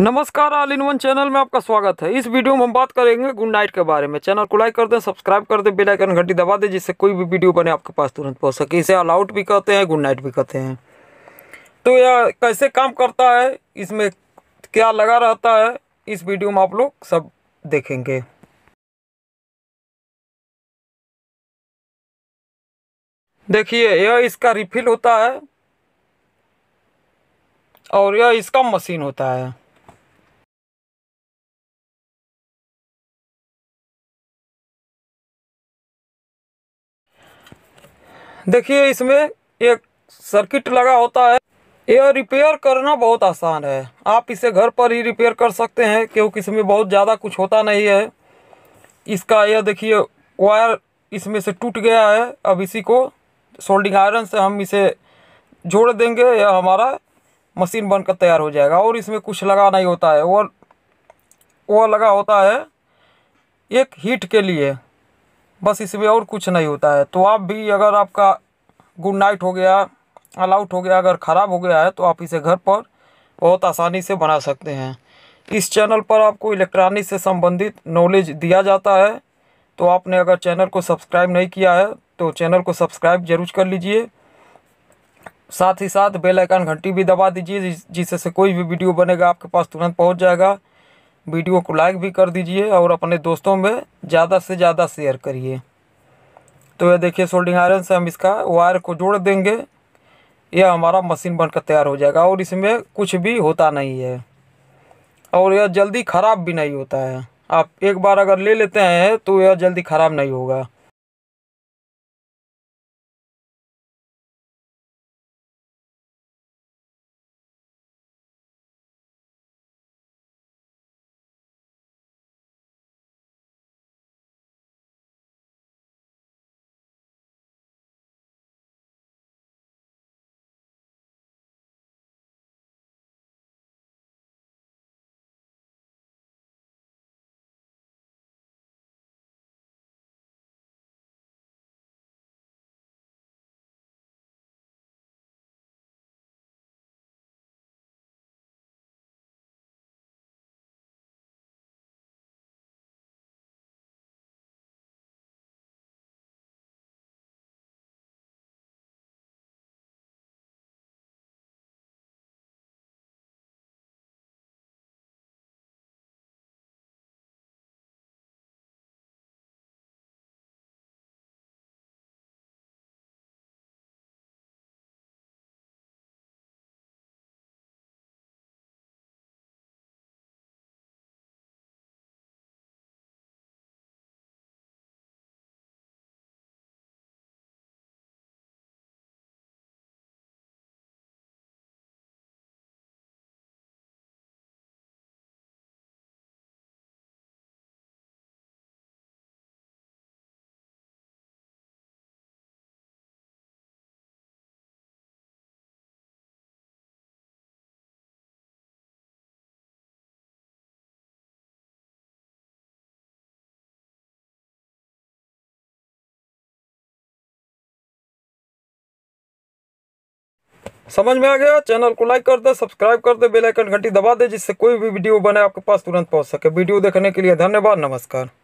नमस्कार all in one channel में आपका स्वागत है इस वीडियो में हम बात करेंगे गुड नाइट के बारे में चैनल को लाइक कर दें सब्सक्राइब कर दें बेल आइकन घंटी दबा दें जिससे कोई भी वीडियो बने आपके पास तुरंत पहुंच सके इसे ऑल आउट भी कहते हैं गुड नाइट भी कहते हैं तो यह कैसे काम करता है इसमें क्या लगा रहता है इस वीडियो में आप लोग सब देखेंगे देखिए यह इसका रिफिल होता है और यह इसका मशीन होता है देखिए इसमें एक सर्किट लगा होता है यह रिपेयर करना बहुत आसान है आप इसे घर पर ही रिपेयर कर सकते हैं क्योंकि इसमें बहुत ज़्यादा कुछ होता नहीं है इसका यह देखिए वायर इसमें से टूट गया है अब इसी को सोल्डिंग आयरन से हम इसे जोड़ देंगे यह हमारा मशीन बनकर तैयार हो जाएगा और इसमें कुछ लगा नहीं होता है और वह लगा होता है एक हीट के लिए बस इसमें और कुछ नहीं होता है तो आप भी अगर आपका गुड नाइट हो गया अलाउट हो गया अगर ख़राब हो गया है तो आप इसे घर पर बहुत आसानी से बना सकते हैं इस चैनल पर आपको इलेक्ट्रॉनिक से संबंधित नॉलेज दिया जाता है तो आपने अगर चैनल को सब्सक्राइब नहीं किया है तो चैनल को सब्सक्राइब जरूर कर लीजिए साथ ही साथ बेल आइकन घंटी भी दबा दीजिए जिससे कोई भी वीडियो बनेगा आपके पास तुरंत पहुंच जाएगा वीडियो को लाइक भी कर दीजिए और अपने दोस्तों में ज़्यादा से ज़्यादा शेयर करिए तो यह देखिए सोल्डिंग आयरन से हम इसका वायर को जोड़ देंगे यह हमारा मशीन बनकर तैयार हो जाएगा और इसमें कुछ भी होता नहीं है और यह जल्दी ख़राब भी नहीं होता है आप एक बार अगर ले लेते हैं तो यह जल्दी ख़राब नहीं होगा समझ में आ गया चैनल को लाइक कर दे सब्सक्राइब कर दे बेल आइकन घंटी दबा दे जिससे कोई भी वीडियो बने आपके पास तुरंत पहुंच सके वीडियो देखने के लिए धन्यवाद नमस्कार